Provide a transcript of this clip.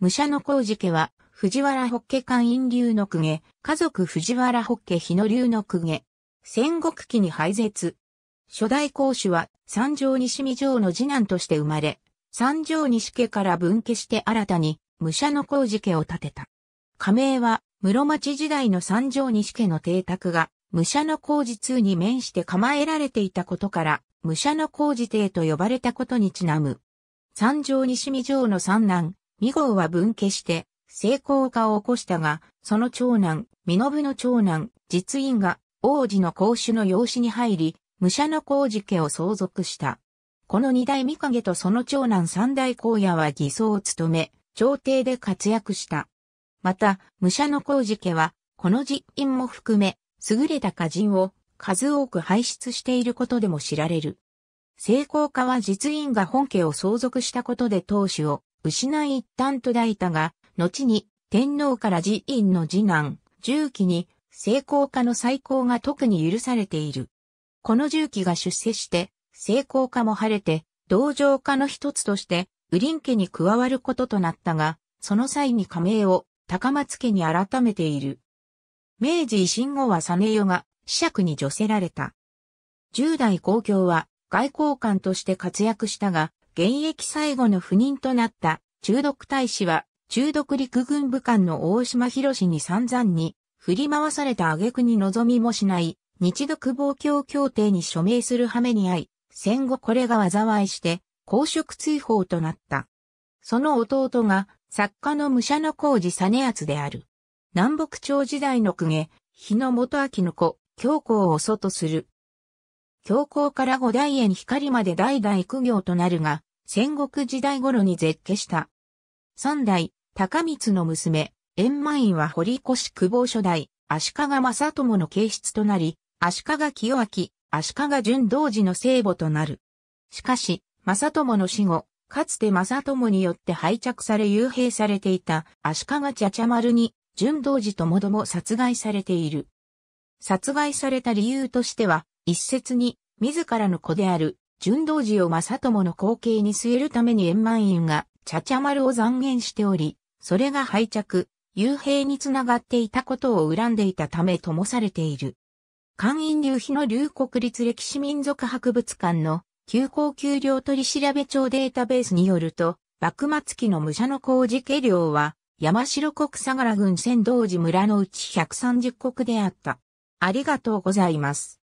武者の工事家は、藤原北家官陰流の公家、家族藤原北家日野流の公家。戦国期に廃絶。初代公主は、三条西美城の次男として生まれ、三条西家から分家して新たに、武者の工事家を建てた。仮名は、室町時代の三条西家の邸宅が、武者の工事通に面して構えられていたことから、武者の工事邸と呼ばれたことにちなむ。三条西美城の三男、二号は分家して、成功化を起こしたが、その長男、身延の長男、実印が、王子の公主の養子に入り、武者の公子家を相続した。この二代三影とその長男三代公野は偽装を務め、朝廷で活躍した。また、武者の公子家は、この実印も含め、優れた歌人を数多く輩出していることでも知られる。成功家は実印が本家を相続したことで当主を失い一旦途絶えたが、後に天皇から寺院の次男、重機に、成功家の再興が特に許されている。この重機が出世して、成功家も晴れて、同情家の一つとして、ウリン家に加わることとなったが、その際に加盟を高松家に改めている。明治維新後はサネヨが子爵に除せられた。十代公共は外交官として活躍したが、現役最後の不妊となった中毒大使は、中毒陸軍部官の大島博士に散々に振り回された挙句に望みもしない日独防協協定に署名する羽目に遭い、戦後これが災いして公職追放となった。その弟が作家の武者の工事実厚である。南北朝時代の公家、日野元明の子、教皇を祖とする。教皇から五代へに光まで代々苦行となるが、戦国時代頃に絶景した。三代、高光の娘、円満院は堀越久保初代、足利正友の形質となり、足利清明、足利純道寺の聖母となる。しかし、正友の死後、かつて正友によって廃着され幽閉されていた足利茶々丸に、純道寺ともども殺害されている。殺害された理由としては、一説に、自らの子である純道寺を正友の後継に据えるために円満院が、茶々丸を残言しており、それが敗着、幽閉につながっていたことを恨んでいたためともされている。官員流費の流国立歴史民族博物館の休校給料取調べ帳データベースによると、幕末期の武者の工事家領は、山城国相良郡仙道寺村のうち130国であった。ありがとうございます。